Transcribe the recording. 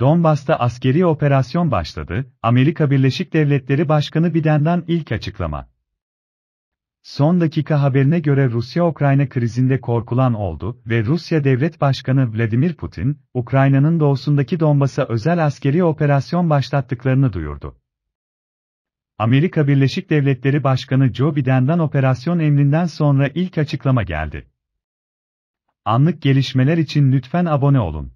Donbas'ta askeri operasyon başladı, Amerika Birleşik Devletleri Başkanı Biden'dan ilk açıklama. Son dakika haberine göre Rusya-Ukrayna krizinde korkulan oldu ve Rusya Devlet Başkanı Vladimir Putin, Ukrayna'nın doğusundaki Donbas'a özel askeri operasyon başlattıklarını duyurdu. Amerika Birleşik Devletleri Başkanı Joe Biden'dan operasyon emrinden sonra ilk açıklama geldi. Anlık gelişmeler için lütfen abone olun.